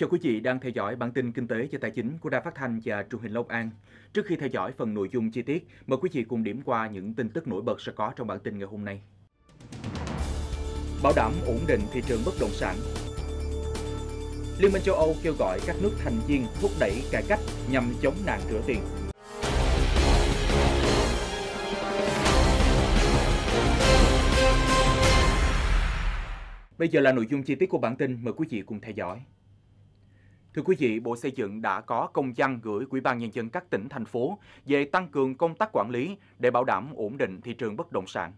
chào quý vị đang theo dõi bản tin kinh tế và tài chính của Đài Phát thanh và Truyền hình Long An. Trước khi theo dõi phần nội dung chi tiết, mời quý vị cùng điểm qua những tin tức nổi bật sẽ có trong bản tin ngày hôm nay. Bảo đảm ổn định thị trường bất động sản. Liên minh châu Âu kêu gọi các nước thành viên thúc đẩy cải cách nhằm chống nạn rửa tiền. Bây giờ là nội dung chi tiết của bản tin, mời quý vị cùng theo dõi. Thưa quý vị, Bộ Xây dựng đã có công văn gửi Ủy ban Nhân dân các tỉnh, thành phố về tăng cường công tác quản lý để bảo đảm ổn định thị trường bất động sản.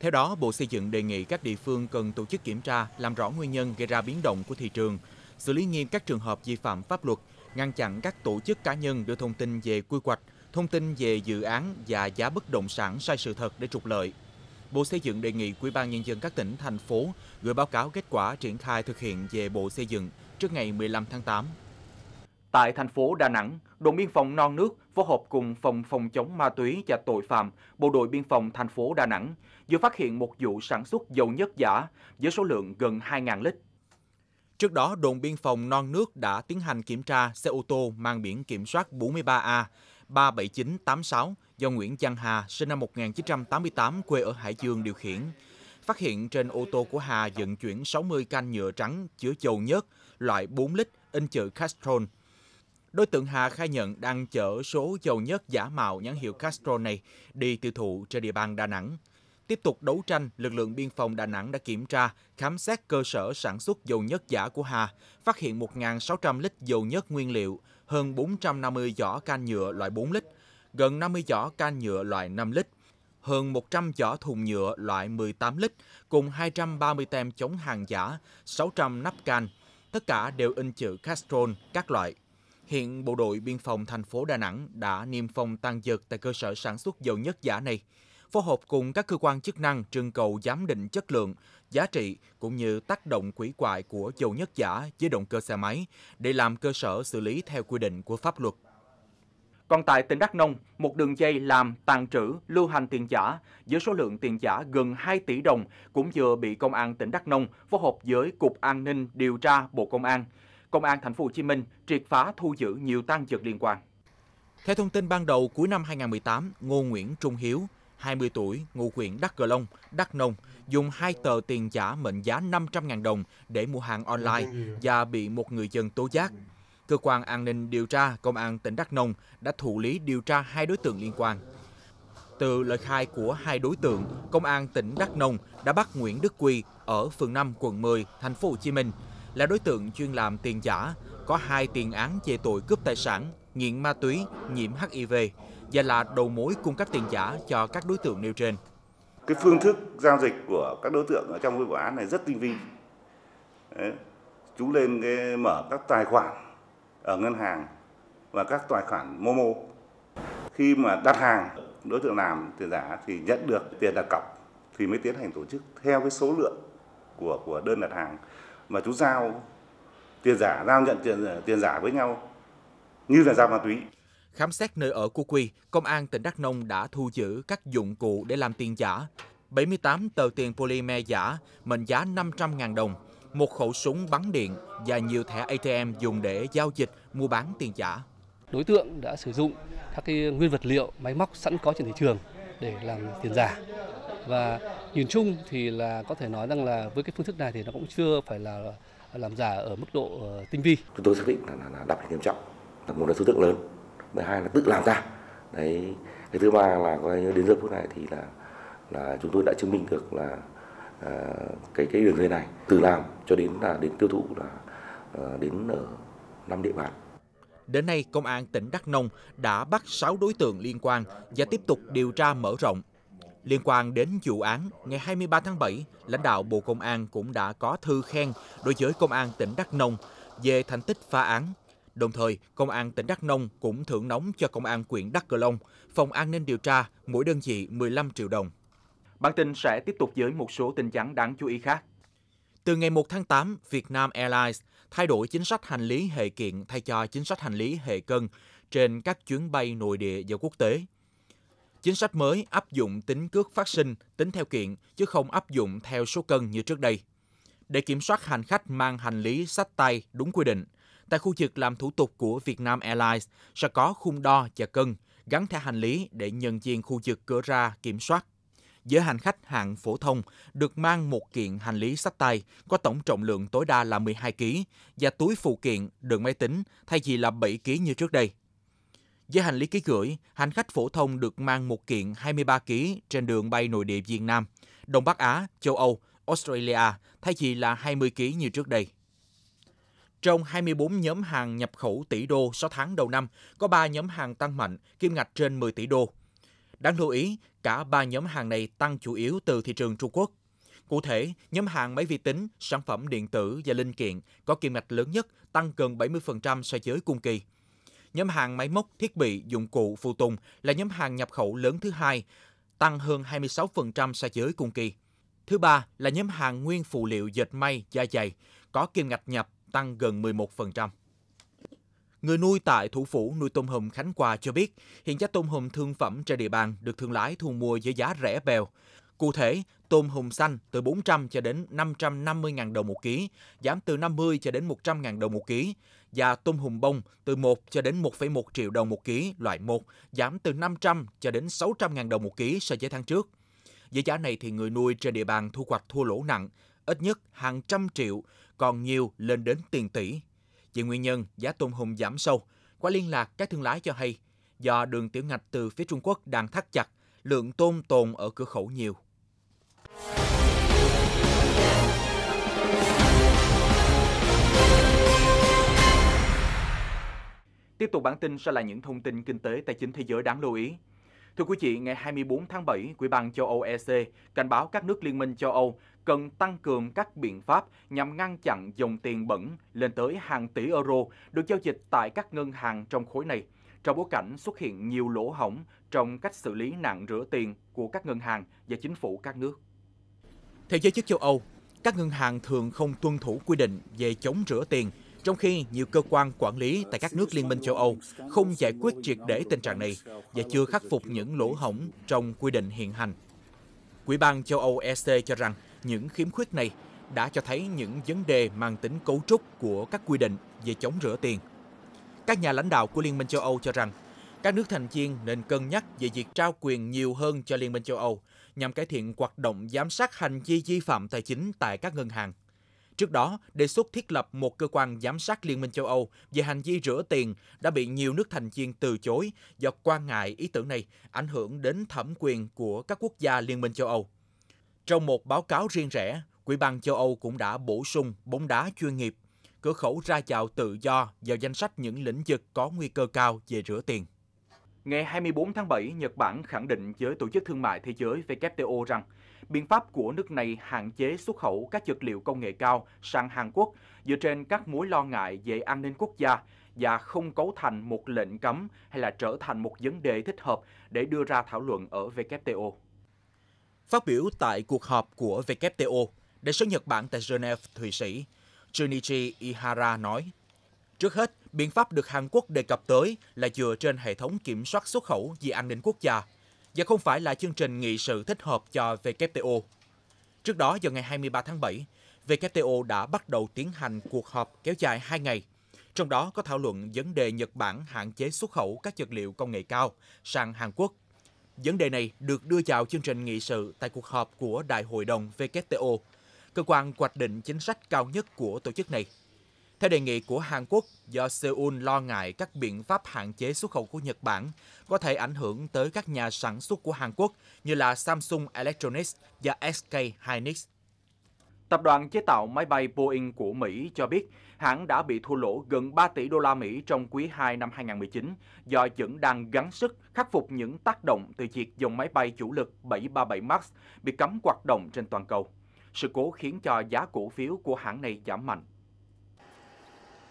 Theo đó, Bộ Xây dựng đề nghị các địa phương cần tổ chức kiểm tra, làm rõ nguyên nhân gây ra biến động của thị trường, xử lý nghiêm các trường hợp vi phạm pháp luật, ngăn chặn các tổ chức cá nhân đưa thông tin về quy hoạch, thông tin về dự án và giá bất động sản sai sự thật để trục lợi. Bộ Xây dựng đề nghị Ủy ban Nhân dân các tỉnh, thành phố gửi báo cáo kết quả triển khai thực hiện về Bộ Xây dựng trước ngày 15 tháng 8. Tại thành phố Đà Nẵng, đồn biên phòng Non Nước phối hợp cùng phòng phòng chống ma túy và tội phạm, bộ đội biên phòng thành phố Đà Nẵng vừa phát hiện một vụ sản xuất dầu nhất giả với số lượng gần 2.000 lít. Trước đó, đồn biên phòng Non Nước đã tiến hành kiểm tra xe ô tô mang biển kiểm soát 43A 37986 do Nguyễn Văn Hà, sinh năm 1988, quê ở Hải Dương điều khiển. Phát hiện trên ô tô của Hà vận chuyển 60 can nhựa trắng chứa dầu nhớt, loại 4 lít, in chữ Castrol. Đối tượng Hà khai nhận đang chở số dầu nhớt giả mạo nhãn hiệu Castrol này đi tiêu thụ trên địa bàn Đà Nẵng. Tiếp tục đấu tranh, lực lượng biên phòng Đà Nẵng đã kiểm tra, khám xét cơ sở sản xuất dầu nhớt giả của Hà, phát hiện 1.600 lít dầu nhớt nguyên liệu, hơn 450 giỏ can nhựa loại 4 lít, gần 50 giỏ can nhựa loại 5 lít, hơn 100 giỏ thùng nhựa loại 18 lít cùng 230 tem chống hàng giả, 600 nắp can, tất cả đều in chữ Castrol các loại. Hiện Bộ đội Biên phòng thành phố Đà Nẵng đã niêm phong tăng dược tại cơ sở sản xuất dầu nhất giả này, phối hợp cùng các cơ quan chức năng trưng cầu giám định chất lượng, giá trị cũng như tác động quỷ quại của dầu nhất giả với động cơ xe máy để làm cơ sở xử lý theo quy định của pháp luật. Còn tại tỉnh Đắk Nông, một đường dây làm, tàn trữ, lưu hành tiền giả với số lượng tiền giả gần 2 tỷ đồng cũng vừa bị công an tỉnh Đắk Nông phối hợp với Cục An ninh điều tra Bộ Công an. Công an thành phố Hồ Chí Minh triệt phá thu giữ nhiều tăng vật liên quan. Theo thông tin ban đầu cuối năm 2018, Ngô Nguyễn Trung Hiếu, 20 tuổi, ngụ huyện Đắk Cờ Long, Đắk Nông, dùng hai tờ tiền giả mệnh giá 500.000 đồng để mua hàng online dạ, dạ, dạ. và bị một người dân tố giác cơ quan an ninh điều tra Công an tỉnh Đắk Nông đã thụ lý điều tra hai đối tượng liên quan. Từ lời khai của hai đối tượng, Công an tỉnh Đắk Nông đã bắt Nguyễn Đức Quy ở phường 5, quận 10, thành phố Hồ Chí Minh, là đối tượng chuyên làm tiền giả, có hai tiền án về tội cướp tài sản, nghiện ma túy, nhiễm HIV và là đầu mối cung cấp tiền giả cho các đối tượng nêu trên. Cái phương thức giao dịch của các đối tượng ở trong vụ án này rất tinh vi. Đấy. Chúng lên cái mở các tài khoản ở ngân hàng và các tài khoản Momo. Khi mà đặt hàng, đối tượng làm tiền giả thì nhận được tiền đặt cọc thì mới tiến hành tổ chức theo cái số lượng của của đơn đặt hàng mà chú giao tiền giả giao nhận tiền tiền giả với nhau như là giao ma túy. Khám xét nơi ở của Quy, công an tỉnh Đắk Nông đã thu giữ các dụng cụ để làm tiền giả, 78 tờ tiền polymer giả mệnh giá 500.000 đồng, một khẩu súng bắn điện và nhiều thẻ ATM dùng để giao dịch, mua bán tiền giả. Đối tượng đã sử dụng các cái nguyên vật liệu, máy móc sẵn có trên thị trường để làm tiền giả. Và nhìn chung thì là có thể nói rằng là với cái phương thức này thì nó cũng chưa phải là làm giả ở mức độ ờ, tinh vi. Chúng tôi xác định là, là, là đặc biệt nghiêm trọng, là một là số lượng lớn, thứ hai là tự làm ra. Đấy, cái thứ ba là coi đến giờ phút này thì là là chúng tôi đã chứng minh được là À, cái cái đường dây này từ làm cho đến là đến tiêu thụ là à, đến ở năm địa bàn. Đến nay, Công an tỉnh Đắk Nông đã bắt 6 đối tượng liên quan và tiếp tục điều tra mở rộng. Liên quan đến vụ án, ngày 23 tháng 7, lãnh đạo Bộ Công an cũng đã có thư khen đối với Công an tỉnh Đắk Nông về thành tích phá án. Đồng thời, Công an tỉnh Đắk Nông cũng thưởng nóng cho Công an huyện Đắk Cờ Long, Phòng an ninh điều tra, mỗi đơn vị 15 triệu đồng. Bản tin sẽ tiếp tục với một số tin nhắn đáng chú ý khác. Từ ngày 1 tháng 8, Vietnam Airlines thay đổi chính sách hành lý hệ kiện thay cho chính sách hành lý hệ cân trên các chuyến bay nội địa và quốc tế. Chính sách mới áp dụng tính cước phát sinh, tính theo kiện, chứ không áp dụng theo số cân như trước đây. Để kiểm soát hành khách mang hành lý sách tay đúng quy định, tại khu vực làm thủ tục của Vietnam Airlines sẽ có khung đo và cân, gắn thẻ hành lý để nhân viên khu vực cửa ra kiểm soát với hành khách hạng phổ thông được mang một kiện hành lý sách tay có tổng trọng lượng tối đa là 12 kg và túi phụ kiện đường máy tính thay vì là 7 kg như trước đây. Với hành lý ký gửi, hành khách phổ thông được mang một kiện 23 kg trên đường bay nội địa Việt Nam, Đông Bắc Á, châu Âu, Australia thay vì là 20 kg như trước đây. Trong 24 nhóm hàng nhập khẩu tỷ đô 6 tháng đầu năm, có 3 nhóm hàng tăng mạnh, kim ngạch trên 10 tỷ đô. Đáng lưu ý, cả ba nhóm hàng này tăng chủ yếu từ thị trường Trung Quốc. Cụ thể, nhóm hàng máy vi tính, sản phẩm điện tử và linh kiện có kim ngạch lớn nhất tăng gần 70% so với cùng kỳ. Nhóm hàng máy móc, thiết bị, dụng cụ, phụ tùng là nhóm hàng nhập khẩu lớn thứ hai, tăng hơn 26% so với cùng kỳ. Thứ ba là nhóm hàng nguyên phụ liệu dệt may da dày, có kim ngạch nhập tăng gần 11%. Người nuôi tại thủ phủ nuôi tôm hùm Khánh Hòa cho biết, hiện giá tôm hùm thương phẩm trên địa bàn được thương lái thu mua với giá rẻ bèo. Cụ thể, tôm hùm xanh từ 400 cho đến 550.000 đồng một ký, giảm từ 50 cho đến 100.000 đồng một ký, và tôm hùm bông từ 1 cho đến 1,1 triệu đồng một ký loại 1, giảm từ 500 cho đến 600.000 đồng một ký so với tháng trước. Với giá này thì người nuôi trên địa bàn thu hoạch thua lỗ nặng, ít nhất hàng trăm triệu, còn nhiều lên đến tiền tỷ về nguyên nhân, giá tôm hùm giảm sâu. Qua liên lạc, các thương lái cho hay do đường tiểu ngạch từ phía Trung Quốc đang thắt chặt, lượng tôm tồn ở cửa khẩu nhiều. Tiếp tục bản tin sẽ là những thông tin kinh tế tài chính thế giới đáng lưu ý. Thưa quý vị, ngày 24 tháng 7, quỹ ban châu Âu EC cảnh báo các nước Liên minh châu Âu cần tăng cường các biện pháp nhằm ngăn chặn dòng tiền bẩn lên tới hàng tỷ euro được giao dịch tại các ngân hàng trong khối này. Trong bối cảnh xuất hiện nhiều lỗ hổng trong cách xử lý nạn rửa tiền của các ngân hàng và chính phủ các nước. Theo giới chức châu Âu, các ngân hàng thường không tuân thủ quy định về chống rửa tiền trong khi nhiều cơ quan quản lý tại các nước Liên minh châu Âu không giải quyết triệt để tình trạng này và chưa khắc phục những lỗ hổng trong quy định hiện hành. Quỹ ban châu Âu EC cho rằng những khiếm khuyết này đã cho thấy những vấn đề mang tính cấu trúc của các quy định về chống rửa tiền. Các nhà lãnh đạo của Liên minh châu Âu cho rằng các nước thành viên nên cân nhắc về việc trao quyền nhiều hơn cho Liên minh châu Âu nhằm cải thiện hoạt động giám sát hành vi vi phạm tài chính tại các ngân hàng. Trước đó, đề xuất thiết lập một cơ quan giám sát Liên minh châu Âu về hành vi rửa tiền đã bị nhiều nước thành viên từ chối do quan ngại ý tưởng này ảnh hưởng đến thẩm quyền của các quốc gia Liên minh châu Âu. Trong một báo cáo riêng rẽ, Quỹ ban châu Âu cũng đã bổ sung bóng đá chuyên nghiệp, cửa khẩu ra chào tự do vào danh sách những lĩnh vực có nguy cơ cao về rửa tiền. Ngày 24 tháng 7, Nhật Bản khẳng định với Tổ chức Thương mại Thế giới WTO rằng biện pháp của nước này hạn chế xuất khẩu các vật liệu công nghệ cao sang Hàn Quốc dựa trên các mối lo ngại về an ninh quốc gia và không cấu thành một lệnh cấm hay là trở thành một vấn đề thích hợp để đưa ra thảo luận ở WTO. Phát biểu tại cuộc họp của WTO, đại sứ Nhật Bản tại Geneva, Thụy Sĩ, Junichi Ihara nói, Trước hết, biện pháp được Hàn Quốc đề cập tới là dựa trên hệ thống kiểm soát xuất khẩu vì an ninh quốc gia, và không phải là chương trình nghị sự thích hợp cho WTO. Trước đó, vào ngày 23 tháng 7, WTO đã bắt đầu tiến hành cuộc họp kéo dài 2 ngày, trong đó có thảo luận vấn đề Nhật Bản hạn chế xuất khẩu các vật liệu công nghệ cao sang Hàn Quốc. Vấn đề này được đưa vào chương trình nghị sự tại cuộc họp của Đại hội đồng WTO, cơ quan hoạch định chính sách cao nhất của tổ chức này. Theo đề nghị của Hàn Quốc, do Seoul lo ngại các biện pháp hạn chế xuất khẩu của Nhật Bản có thể ảnh hưởng tới các nhà sản xuất của Hàn Quốc như là Samsung Electronics và SK Hynix. Tập đoàn chế tạo máy bay Boeing của Mỹ cho biết hãng đã bị thua lỗ gần 3 tỷ đô la Mỹ trong quý 2 năm 2019 do vẫn đang gắng sức khắc phục những tác động từ việc dòng máy bay chủ lực 737 MAX bị cấm hoạt động trên toàn cầu. Sự cố khiến cho giá cổ phiếu của hãng này giảm mạnh.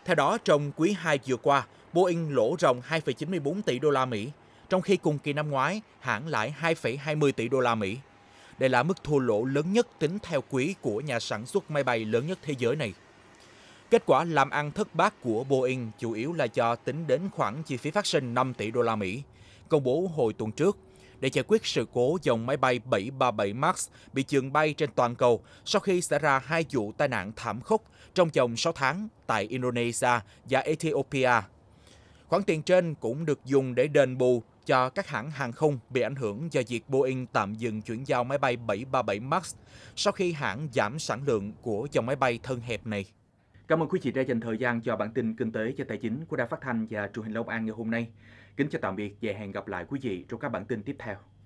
Theo đó, trong quý 2 vừa qua, Boeing lỗ ròng 2,94 tỷ đô la Mỹ, trong khi cùng kỳ năm ngoái hãng lãi 2,20 tỷ đô la Mỹ. Đây là mức thua lỗ lớn nhất tính theo quý của nhà sản xuất máy bay lớn nhất thế giới này. Kết quả làm ăn thất bát của Boeing chủ yếu là do tính đến khoảng chi phí phát sinh 5 tỷ đô la Mỹ, công bố hồi tuần trước để giải quyết sự cố dòng máy bay 737 MAX bị dừng bay trên toàn cầu sau khi xảy ra hai vụ tai nạn thảm khốc trong vòng 6 tháng tại Indonesia và Ethiopia. Khoản tiền trên cũng được dùng để đền bù cho các hãng hàng không bị ảnh hưởng do việc Boeing tạm dừng chuyển giao máy bay 737 MAX sau khi hãng giảm sản lượng của dòng máy bay thân hẹp này. Cảm ơn quý vị đã dành thời gian cho bản tin kinh tế và tài chính của Đài Phát Thanh và truyền hình Long An ngày hôm nay. Kính chào tạm biệt và hẹn gặp lại quý vị trong các bản tin tiếp theo.